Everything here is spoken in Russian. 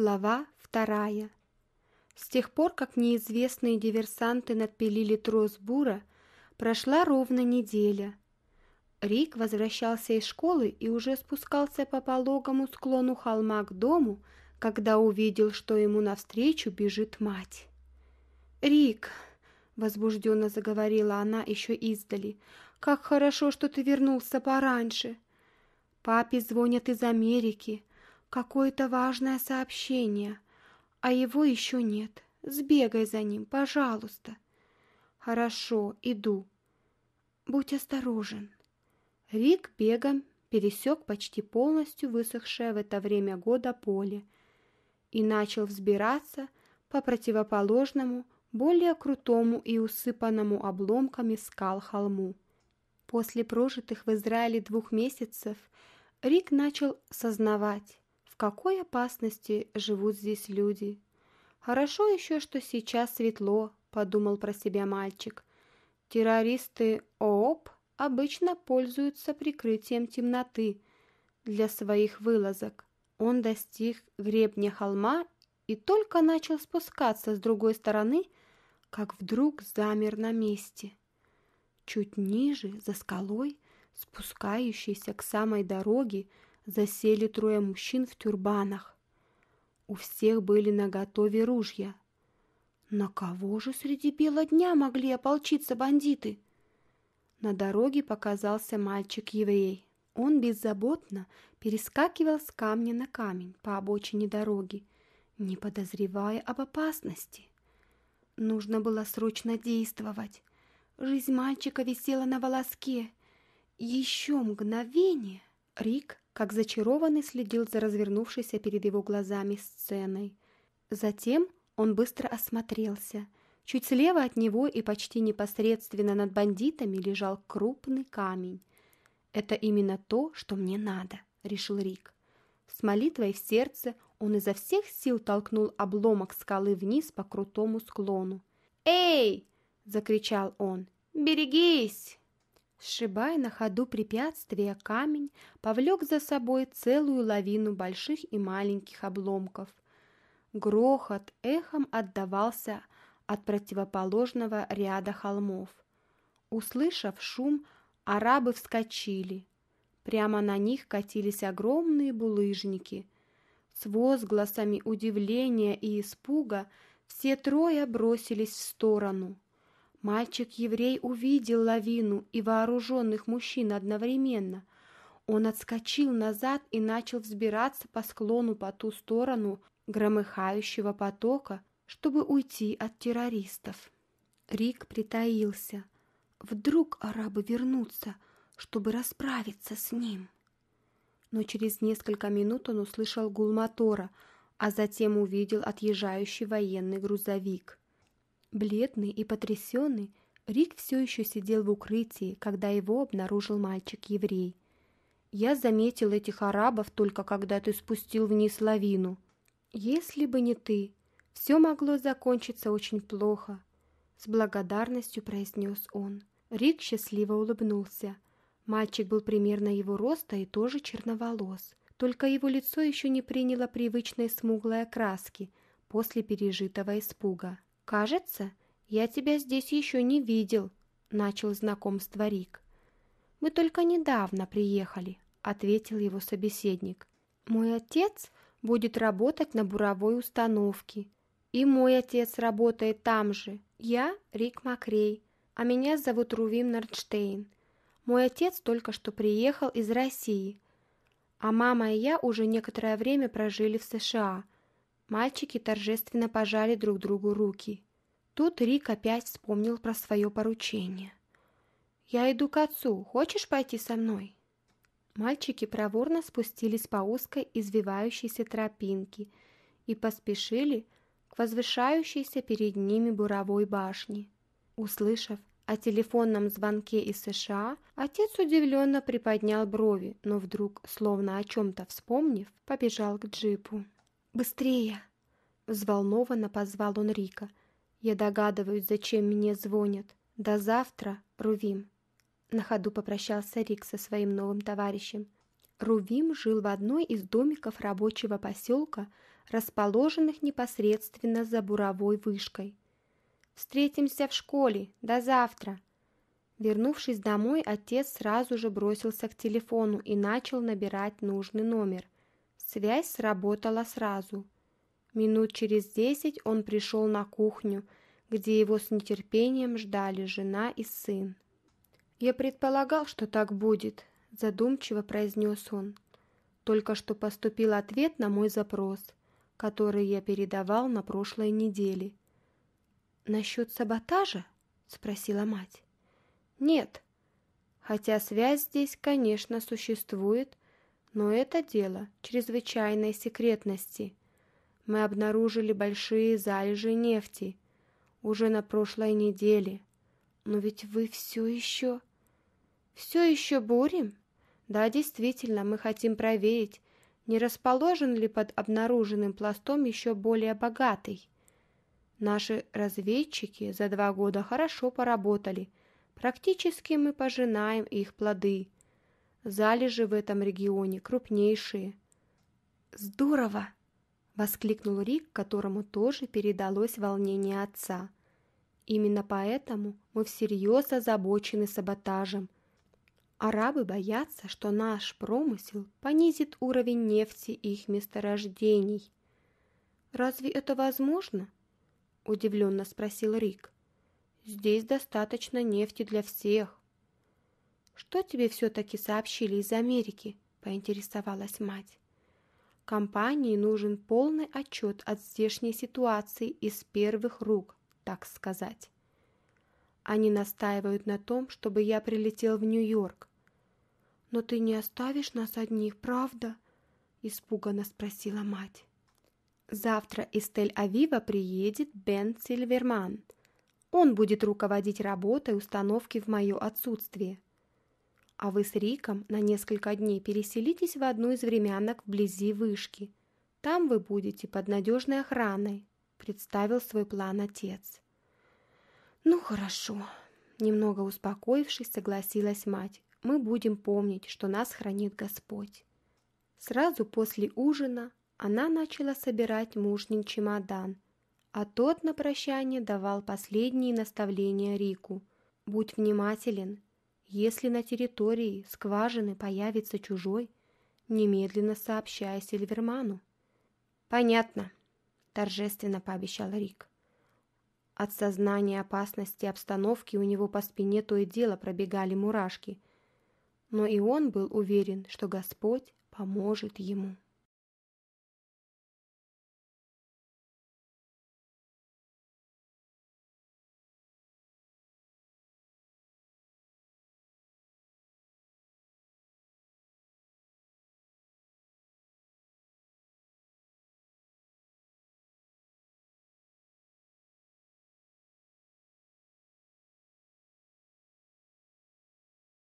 Глава вторая. С тех пор, как неизвестные диверсанты надпилили трос бура, прошла ровно неделя. Рик возвращался из школы и уже спускался по пологому склону холма к дому, когда увидел, что ему навстречу бежит мать. «Рик!» — возбужденно заговорила она еще издали. «Как хорошо, что ты вернулся пораньше!» «Папе звонят из Америки!» какое-то важное сообщение, а его еще нет. Сбегай за ним, пожалуйста. Хорошо, иду. Будь осторожен. Рик бегом пересек почти полностью высохшее в это время года поле и начал взбираться по противоположному, более крутому и усыпанному обломками скал холму. После прожитых в Израиле двух месяцев Рик начал сознавать, какой опасности живут здесь люди. Хорошо еще, что сейчас светло, подумал про себя мальчик. Террористы ООП обычно пользуются прикрытием темноты для своих вылазок. Он достиг гребня холма и только начал спускаться с другой стороны, как вдруг замер на месте. Чуть ниже, за скалой, спускающейся к самой дороге, засели трое мужчин в тюрбанах. У всех были наготове ружья. На кого же среди бела дня могли ополчиться бандиты? На дороге показался мальчик-еврей. Он беззаботно перескакивал с камня на камень по обочине дороги, не подозревая об опасности. Нужно было срочно действовать. Жизнь мальчика висела на волоске. Еще мгновение Рик как зачарованный следил за развернувшейся перед его глазами сценой. Затем он быстро осмотрелся. Чуть слева от него и почти непосредственно над бандитами лежал крупный камень. «Это именно то, что мне надо», — решил Рик. С молитвой в сердце он изо всех сил толкнул обломок скалы вниз по крутому склону. «Эй!» — закричал он. «Берегись!» Сшибая на ходу препятствия камень, повлек за собой целую лавину больших и маленьких обломков. Грохот эхом отдавался от противоположного ряда холмов. Услышав шум, арабы вскочили. Прямо на них катились огромные булыжники. С возгласами удивления и испуга все трое бросились в сторону – Мальчик-еврей увидел лавину и вооруженных мужчин одновременно. Он отскочил назад и начал взбираться по склону по ту сторону громыхающего потока, чтобы уйти от террористов. Рик притаился. Вдруг арабы вернутся, чтобы расправиться с ним. Но через несколько минут он услышал гул мотора, а затем увидел отъезжающий военный грузовик. Бледный и потрясенный, Рик все еще сидел в укрытии, когда его обнаружил мальчик-еврей. «Я заметил этих арабов только когда ты спустил вниз лавину. Если бы не ты, все могло закончиться очень плохо», — с благодарностью произнес он. Рик счастливо улыбнулся. Мальчик был примерно его роста и тоже черноволос, только его лицо еще не приняло привычной смуглой окраски после пережитого испуга. «Кажется, я тебя здесь еще не видел», — начал знакомство Рик. «Мы только недавно приехали», — ответил его собеседник. «Мой отец будет работать на буровой установке. И мой отец работает там же. Я Рик Макрей, а меня зовут Рувим Нордштейн. Мой отец только что приехал из России, а мама и я уже некоторое время прожили в США — Мальчики торжественно пожали друг другу руки. Тут Рик опять вспомнил про свое поручение. «Я иду к отцу. Хочешь пойти со мной?» Мальчики проворно спустились по узкой извивающейся тропинке и поспешили к возвышающейся перед ними буровой башне. Услышав о телефонном звонке из США, отец удивленно приподнял брови, но вдруг, словно о чем-то вспомнив, побежал к джипу. «Быстрее!» — взволнованно позвал он Рика. «Я догадываюсь, зачем мне звонят. До завтра, Рувим!» На ходу попрощался Рик со своим новым товарищем. Рувим жил в одной из домиков рабочего поселка, расположенных непосредственно за буровой вышкой. «Встретимся в школе! До завтра!» Вернувшись домой, отец сразу же бросился к телефону и начал набирать нужный номер – Связь сработала сразу. Минут через десять он пришел на кухню, где его с нетерпением ждали жена и сын. «Я предполагал, что так будет», – задумчиво произнес он. «Только что поступил ответ на мой запрос, который я передавал на прошлой неделе». «Насчет саботажа?» – спросила мать. «Нет. Хотя связь здесь, конечно, существует, но это дело чрезвычайной секретности. Мы обнаружили большие залежи нефти уже на прошлой неделе. Но ведь вы все еще... Все еще бурим? Да, действительно, мы хотим проверить, не расположен ли под обнаруженным пластом еще более богатый. Наши разведчики за два года хорошо поработали. Практически мы пожинаем их плоды – Залежи в этом регионе крупнейшие. Здорово! воскликнул Рик, которому тоже передалось волнение отца. Именно поэтому мы всерьез озабочены саботажем. Арабы боятся, что наш промысел понизит уровень нефти их месторождений. Разве это возможно? удивленно спросил Рик. Здесь достаточно нефти для всех. «Что тебе все-таки сообщили из Америки?» – поинтересовалась мать. «Компании нужен полный отчет от здешней ситуации из первых рук, так сказать. Они настаивают на том, чтобы я прилетел в Нью-Йорк». «Но ты не оставишь нас одних, правда?» – испуганно спросила мать. «Завтра из Тель-Авива приедет Бен Сильверман. Он будет руководить работой установки в мое отсутствие», а вы с Риком на несколько дней переселитесь в одну из времянок вблизи вышки. Там вы будете под надежной охраной», — представил свой план отец. «Ну хорошо», — немного успокоившись, согласилась мать. «Мы будем помнить, что нас хранит Господь». Сразу после ужина она начала собирать мужнин чемодан, а тот на прощание давал последние наставления Рику. «Будь внимателен если на территории скважины появится чужой, немедленно сообщай Сильверману. «Понятно», — торжественно пообещал Рик. От сознания опасности обстановки у него по спине то и дело пробегали мурашки, но и он был уверен, что Господь поможет ему.